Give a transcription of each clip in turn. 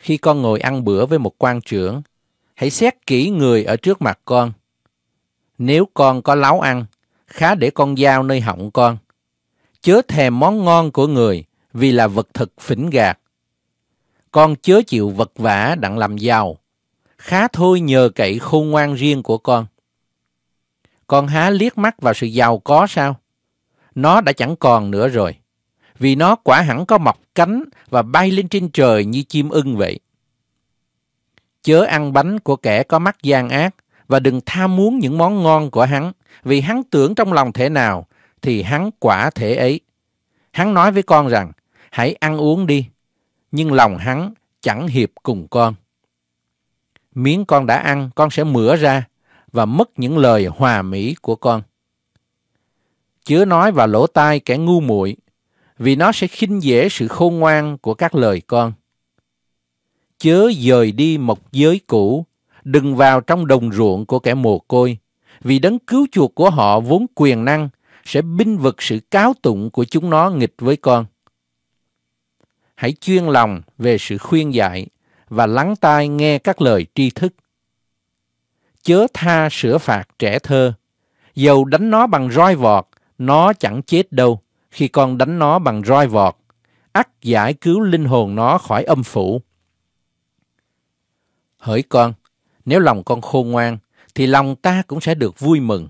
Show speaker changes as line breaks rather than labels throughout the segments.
khi con ngồi ăn bữa với một quan trưởng, hãy xét kỹ người ở trước mặt con. Nếu con có láo ăn, khá để con dao nơi họng con. Chớ thèm món ngon của người vì là vật thực phỉnh gạt. Con chớ chịu vật vả đặng làm giàu. Khá thôi nhờ cậy khôn ngoan riêng của con. Con há liếc mắt vào sự giàu có sao? Nó đã chẳng còn nữa rồi vì nó quả hẳn có mọc cánh và bay lên trên trời như chim ưng vậy. Chớ ăn bánh của kẻ có mắt gian ác và đừng tham muốn những món ngon của hắn, vì hắn tưởng trong lòng thế nào thì hắn quả thể ấy. Hắn nói với con rằng, hãy ăn uống đi, nhưng lòng hắn chẳng hiệp cùng con. Miếng con đã ăn, con sẽ mửa ra và mất những lời hòa mỹ của con. Chứa nói vào lỗ tai kẻ ngu muội vì nó sẽ khinh dễ sự khôn ngoan của các lời con. Chớ dời đi mộc giới cũ, đừng vào trong đồng ruộng của kẻ mồ côi, vì đấng cứu chuộc của họ vốn quyền năng sẽ binh vực sự cáo tụng của chúng nó nghịch với con. Hãy chuyên lòng về sự khuyên dạy và lắng tai nghe các lời tri thức. Chớ tha sửa phạt trẻ thơ, dầu đánh nó bằng roi vọt, nó chẳng chết đâu khi con đánh nó bằng roi vọt, ắt giải cứu linh hồn nó khỏi âm phủ. Hỡi con, nếu lòng con khôn ngoan, thì lòng ta cũng sẽ được vui mừng.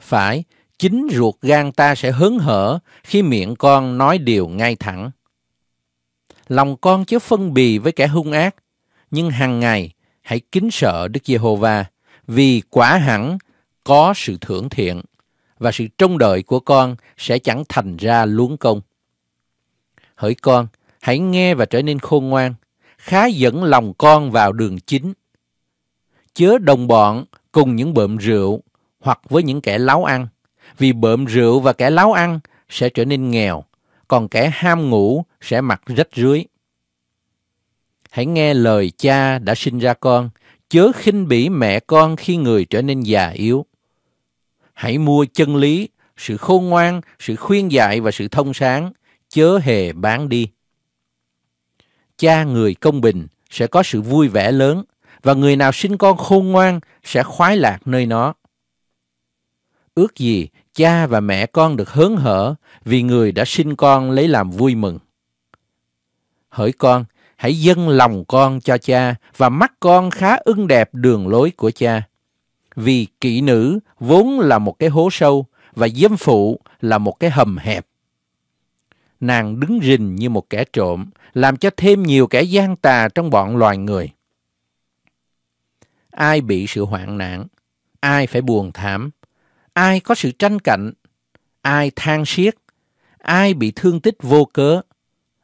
Phải, chính ruột gan ta sẽ hớn hở khi miệng con nói điều ngay thẳng. Lòng con chớ phân bì với kẻ hung ác, nhưng hàng ngày hãy kính sợ Đức Giê-hô-va, vì quả hẳn có sự thưởng thiện và sự trông đợi của con sẽ chẳng thành ra luống công. Hỡi con, hãy nghe và trở nên khôn ngoan, khá dẫn lòng con vào đường chính. Chớ đồng bọn cùng những bợm rượu hoặc với những kẻ láo ăn, vì bợm rượu và kẻ láo ăn sẽ trở nên nghèo, còn kẻ ham ngủ sẽ mặc rách rưới. Hãy nghe lời cha đã sinh ra con, chớ khinh bỉ mẹ con khi người trở nên già yếu hãy mua chân lý, sự khôn ngoan, sự khuyên dạy và sự thông sáng, chớ hề bán đi. Cha người công bình sẽ có sự vui vẻ lớn, và người nào sinh con khôn ngoan sẽ khoái lạc nơi nó. Ước gì cha và mẹ con được hớn hở vì người đã sinh con lấy làm vui mừng. Hỡi con, hãy dâng lòng con cho cha và mắt con khá ưng đẹp đường lối của cha vì kỹ nữ vốn là một cái hố sâu và dâm phụ là một cái hầm hẹp. Nàng đứng rình như một kẻ trộm, làm cho thêm nhiều kẻ gian tà trong bọn loài người. Ai bị sự hoạn nạn, ai phải buồn thảm, ai có sự tranh cạnh, ai than siết, ai bị thương tích vô cớ,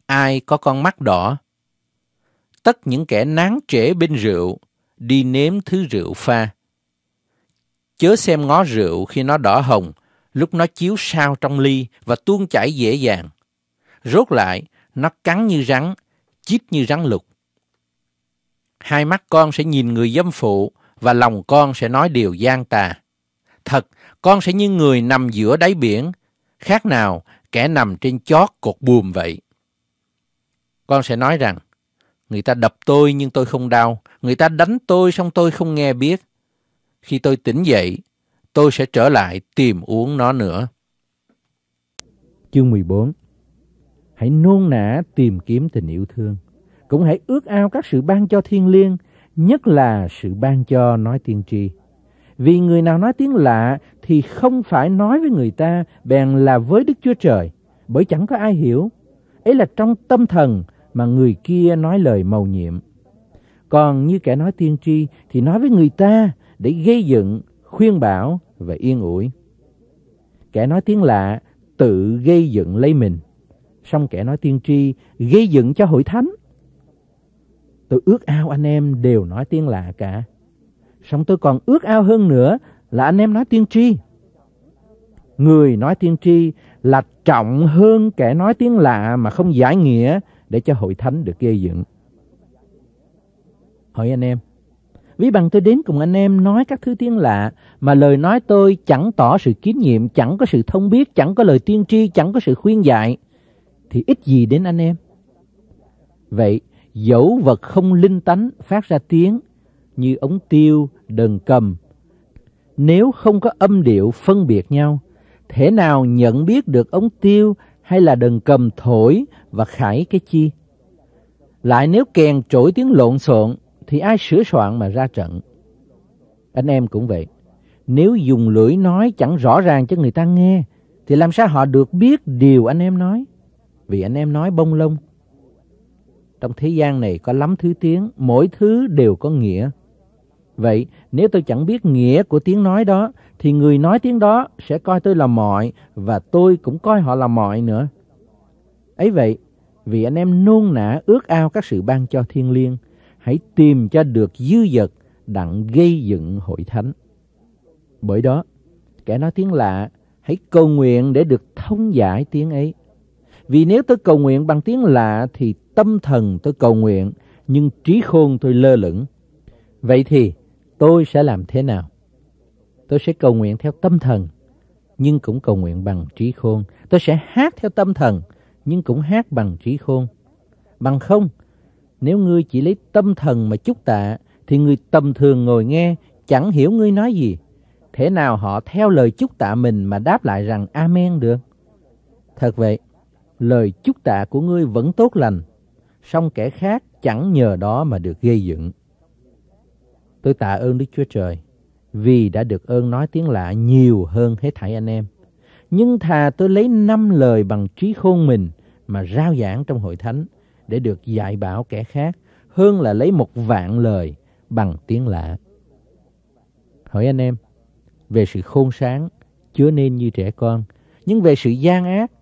ai có con mắt đỏ. Tất những kẻ nán trễ bên rượu, đi nếm thứ rượu pha Chớ xem ngó rượu khi nó đỏ hồng, lúc nó chiếu sao trong ly và tuôn chảy dễ dàng. Rốt lại, nó cắn như rắn, chít như rắn lục. Hai mắt con sẽ nhìn người dâm phụ và lòng con sẽ nói điều gian tà. Thật, con sẽ như người nằm giữa đáy biển, khác nào kẻ nằm trên chót cột buồm vậy. Con sẽ nói rằng, người ta đập tôi nhưng tôi không đau, người ta đánh tôi xong tôi không nghe biết, khi tôi tỉnh dậy, tôi sẽ trở lại tìm uống nó nữa. Chương 14 Hãy nôn nã tìm kiếm tình yêu thương. Cũng hãy ước ao các sự ban cho thiên liêng, nhất là sự ban cho nói tiên tri. Vì người nào nói tiếng lạ thì không phải nói với người ta, bèn là với Đức Chúa Trời, bởi chẳng có ai hiểu. Ấy là trong tâm thần mà người kia nói lời màu nhiệm. Còn như kẻ nói tiên tri thì nói với người ta để gây dựng, khuyên bảo và yên ủi. Kẻ nói tiếng lạ tự gây dựng lấy mình, song kẻ nói tiên tri gây dựng cho hội thánh. Tôi ước ao anh em đều nói tiếng lạ cả, song tôi còn ước ao hơn nữa là anh em nói tiên tri. Người nói tiên tri là trọng hơn kẻ nói tiếng lạ mà không giải nghĩa để cho hội thánh được gây dựng. Hỏi anh em, Ví bằng tôi đến cùng anh em nói các thứ tiếng lạ, mà lời nói tôi chẳng tỏ sự kiến nhiệm, chẳng có sự thông biết, chẳng có lời tiên tri, chẳng có sự khuyên dạy, thì ít gì đến anh em. Vậy, dẫu vật không linh tánh phát ra tiếng như ống tiêu, đờn cầm, nếu không có âm điệu phân biệt nhau, thể nào nhận biết được ống tiêu hay là đờn cầm thổi và khải cái chi? Lại nếu kèn trỗi tiếng lộn xộn, thì ai sửa soạn mà ra trận? Anh em cũng vậy. Nếu dùng lưỡi nói chẳng rõ ràng cho người ta nghe, thì làm sao họ được biết điều anh em nói? Vì anh em nói bông lông. Trong thế gian này có lắm thứ tiếng, mỗi thứ đều có nghĩa. Vậy, nếu tôi chẳng biết nghĩa của tiếng nói đó, thì người nói tiếng đó sẽ coi tôi là mọi và tôi cũng coi họ là mọi nữa. Ấy vậy, vì anh em nôn nã ước ao các sự ban cho thiên liêng, hãy tìm cho được dư vật đặng gây dựng hội thánh. Bởi đó, kẻ nói tiếng lạ, hãy cầu nguyện để được thông giải tiếng ấy. Vì nếu tôi cầu nguyện bằng tiếng lạ thì tâm thần tôi cầu nguyện, nhưng trí khôn tôi lơ lửng. Vậy thì tôi sẽ làm thế nào? Tôi sẽ cầu nguyện theo tâm thần, nhưng cũng cầu nguyện bằng trí khôn. Tôi sẽ hát theo tâm thần, nhưng cũng hát bằng trí khôn. Bằng không, nếu ngươi chỉ lấy tâm thần mà chúc tạ, thì người tầm thường ngồi nghe, chẳng hiểu ngươi nói gì. Thế nào họ theo lời chúc tạ mình mà đáp lại rằng Amen được? Thật vậy, lời chúc tạ của ngươi vẫn tốt lành, song kẻ khác chẳng nhờ đó mà được gây dựng. Tôi tạ ơn Đức Chúa Trời, vì đã được ơn nói tiếng lạ nhiều hơn hết thảy anh em. Nhưng thà tôi lấy năm lời bằng trí khôn mình mà rao giảng trong hội thánh, để được dạy bảo kẻ khác hơn là lấy một vạn lời bằng tiếng lạ. Hỏi anh em, về sự khôn sáng chứa nên như trẻ con, nhưng về sự gian ác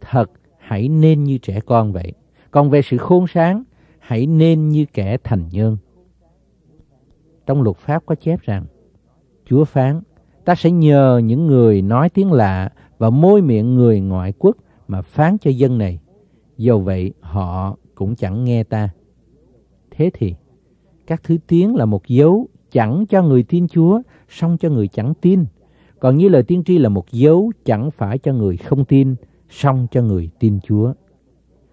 thật hãy nên như trẻ con vậy. Còn về sự khôn sáng, hãy nên như kẻ thành nhân. Trong luật pháp có chép rằng, Chúa phán, ta sẽ nhờ những người nói tiếng lạ và môi miệng người ngoại quốc mà phán cho dân này. dầu vậy họ cũng chẳng nghe ta. Thế thì, các thứ tiếng là một dấu chẳng cho người tin Chúa, song cho người chẳng tin. Còn như lời tiên tri là một dấu chẳng phải cho người không tin, song cho người tin Chúa.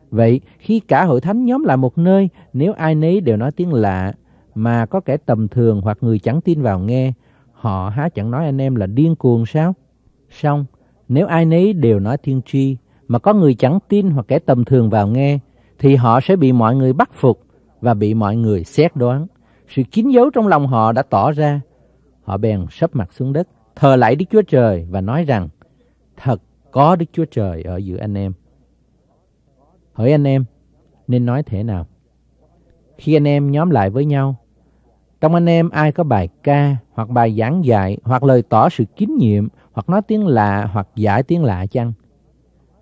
Vậy, khi cả hội thánh nhóm lại một nơi, nếu ai nấy đều nói tiếng lạ, mà có kẻ tầm thường hoặc người chẳng tin vào nghe, họ há chẳng nói anh em là điên cuồng sao? Xong, nếu ai nấy đều nói tiên tri, mà có người chẳng tin hoặc kẻ tầm thường vào nghe, thì họ sẽ bị mọi người bắt phục và bị mọi người xét đoán. Sự kín dấu trong lòng họ đã tỏ ra. Họ bèn sấp mặt xuống đất, thờ lại Đức Chúa Trời và nói rằng, thật có Đức Chúa Trời ở giữa anh em. Hỏi anh em, nên nói thế nào? Khi anh em nhóm lại với nhau, trong anh em ai có bài ca, hoặc bài giảng dạy, hoặc lời tỏ sự kín nhiệm, hoặc nói tiếng lạ, hoặc giải tiếng lạ chăng?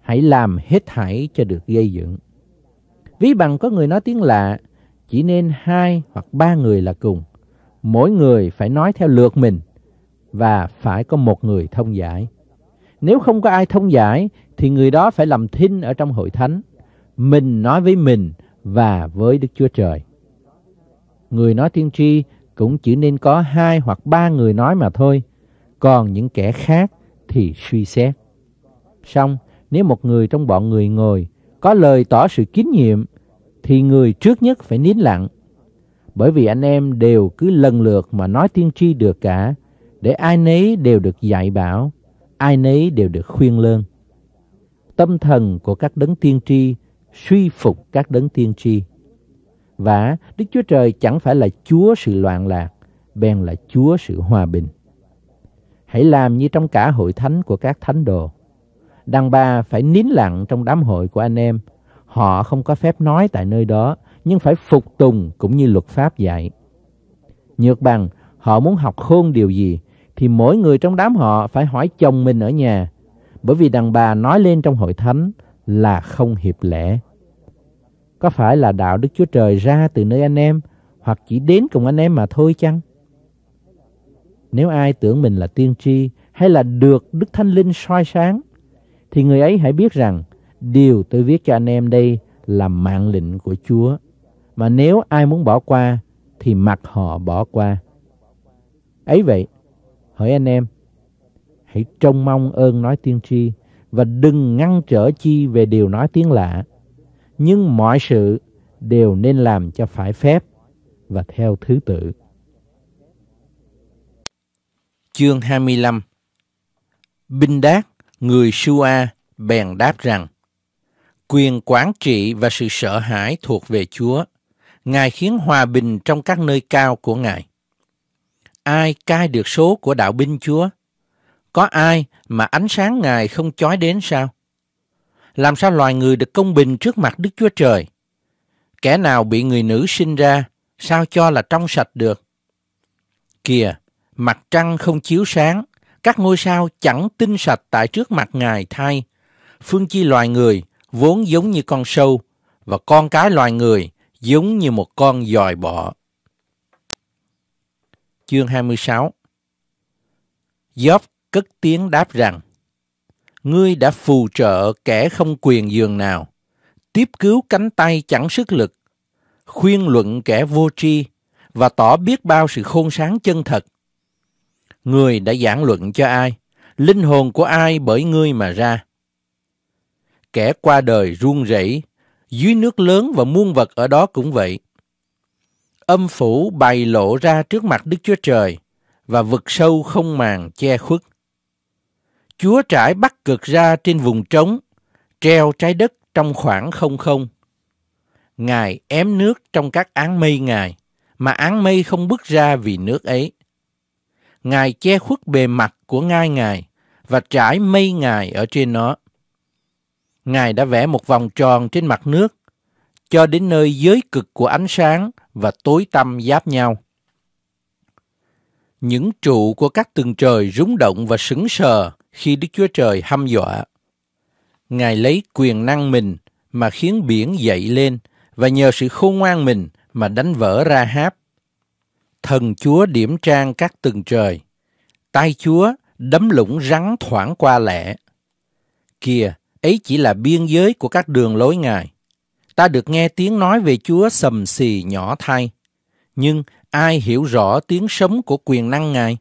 Hãy làm hết thảy cho được gây dựng. Ví bằng có người nói tiếng lạ, chỉ nên hai hoặc ba người là cùng. Mỗi người phải nói theo lượt mình và phải có một người thông giải. Nếu không có ai thông giải thì người đó phải làm thinh ở trong hội thánh. Mình nói với mình và với Đức Chúa Trời. Người nói tiên tri cũng chỉ nên có hai hoặc ba người nói mà thôi. Còn những kẻ khác thì suy xét. Xong, nếu một người trong bọn người ngồi có lời tỏ sự kín nhiệm, thì người trước nhất phải nín lặng. Bởi vì anh em đều cứ lần lượt mà nói tiên tri được cả, để ai nấy đều được dạy bảo, ai nấy đều được khuyên lơn. Tâm thần của các đấng tiên tri suy phục các đấng tiên tri. Và Đức Chúa Trời chẳng phải là Chúa sự loạn lạc, bèn là Chúa sự hòa bình. Hãy làm như trong cả hội thánh của các thánh đồ. Đăng bà phải nín lặng trong đám hội của anh em. Họ không có phép nói tại nơi đó, nhưng phải phục tùng cũng như luật pháp dạy. Nhược bằng, họ muốn học khôn điều gì, thì mỗi người trong đám họ phải hỏi chồng mình ở nhà, bởi vì đàn bà nói lên trong hội thánh là không hiệp lễ. Có phải là đạo Đức Chúa Trời ra từ nơi anh em, hoặc chỉ đến cùng anh em mà thôi chăng? Nếu ai tưởng mình là tiên tri hay là được Đức Thánh Linh soi sáng, thì người ấy hãy biết rằng điều tôi viết cho anh em đây là mạng lệnh của Chúa. Mà nếu ai muốn bỏ qua thì mặc họ bỏ qua. Ấy vậy, hỏi anh em, hãy trông mong ơn nói tiên tri và đừng ngăn trở chi về điều nói tiếng lạ. Nhưng mọi sự đều nên làm cho phải phép và theo thứ tự. Chương 25 Binh Đát người Sua bèn đáp rằng, quyền quản trị và sự sợ hãi thuộc về Chúa. Ngài khiến hòa bình trong các nơi cao của Ngài. Ai cai được số của đạo binh Chúa? Có ai mà ánh sáng Ngài không chói đến sao? Làm sao loài người được công bình trước mặt Đức Chúa Trời? Kẻ nào bị người nữ sinh ra, sao cho là trong sạch được? Kìa, mặt trăng không chiếu sáng các ngôi sao chẳng tinh sạch tại trước mặt Ngài thay. Phương chi loài người vốn giống như con sâu, và con cái loài người giống như một con dòi bọ. Chương 26 Gióp cất tiếng đáp rằng, Ngươi đã phù trợ kẻ không quyền giường nào, tiếp cứu cánh tay chẳng sức lực, khuyên luận kẻ vô tri và tỏ biết bao sự khôn sáng chân thật – Người đã giảng luận cho ai? Linh hồn của ai bởi ngươi mà ra? Kẻ qua đời run rẩy, dưới nước lớn và muôn vật ở đó cũng vậy. Âm phủ bày lộ ra trước mặt Đức Chúa Trời và vực sâu không màng che khuất. Chúa trải bắt cực ra trên vùng trống, treo trái đất trong khoảng không không. Ngài ém nước trong các áng mây Ngài, mà áng mây không bước ra vì nước ấy. Ngài che khuất bề mặt của ngai Ngài và trải mây Ngài ở trên nó. Ngài đã vẽ một vòng tròn trên mặt nước cho đến nơi giới cực của ánh sáng và tối tăm giáp nhau. Những trụ của các tầng trời rúng động và sững sờ khi Đức Chúa Trời hăm dọa. Ngài lấy quyền năng mình mà khiến biển dậy lên và nhờ sự khôn ngoan mình mà đánh vỡ ra háp thần Chúa điểm trang các từng trời, tay Chúa đấm lũng rắn thoảng qua lẻ. Kìa, ấy chỉ là biên giới của các đường lối Ngài. Ta được nghe tiếng nói về Chúa sầm xì nhỏ thay, nhưng ai hiểu rõ tiếng sấm của quyền năng Ngài?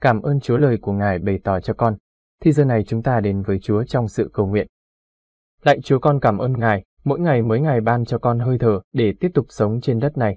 Cảm ơn Chúa lời của Ngài bày tỏ cho con.
Thì giờ này chúng ta đến với Chúa trong sự cầu nguyện. Lạy Chúa con cảm ơn Ngài, mỗi ngày mới ngày ban cho con hơi thở để tiếp tục sống trên đất này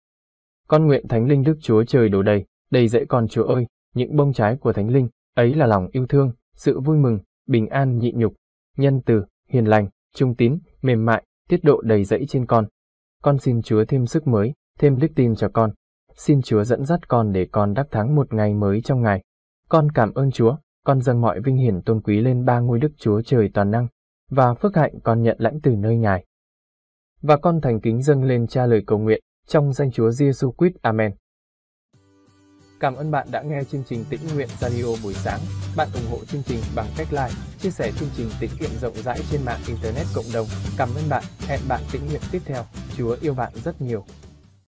con nguyện Thánh Linh Đức Chúa Trời đổ đầy, đầy dẫy con Chúa ơi, những bông trái của Thánh Linh, ấy là lòng yêu thương, sự vui mừng, bình an nhịn nhục, nhân từ, hiền lành, trung tín, mềm mại, tiết độ đầy dẫy trên con. Con xin Chúa thêm sức mới, thêm đức tin cho con. Xin Chúa dẫn dắt con để con đắc thắng một ngày mới trong ngày. Con cảm ơn Chúa, con dâng mọi vinh hiển tôn quý lên ba ngôi Đức Chúa Trời toàn năng, và phước hạnh con nhận lãnh từ nơi Ngài. Và con thành kính dâng lên cha lời cầu nguyện, trong danh Chúa Giêsu Christ. Amen. Cảm ơn bạn đã nghe chương trình Tĩnh Nguyện Radio buổi sáng. Bạn ủng hộ chương trình bằng cách like, chia sẻ chương trình tĩnh nguyện rộng rãi trên mạng Internet cộng đồng. Cảm ơn bạn. Hẹn bạn tĩnh nguyện tiếp theo. Chúa yêu bạn rất nhiều.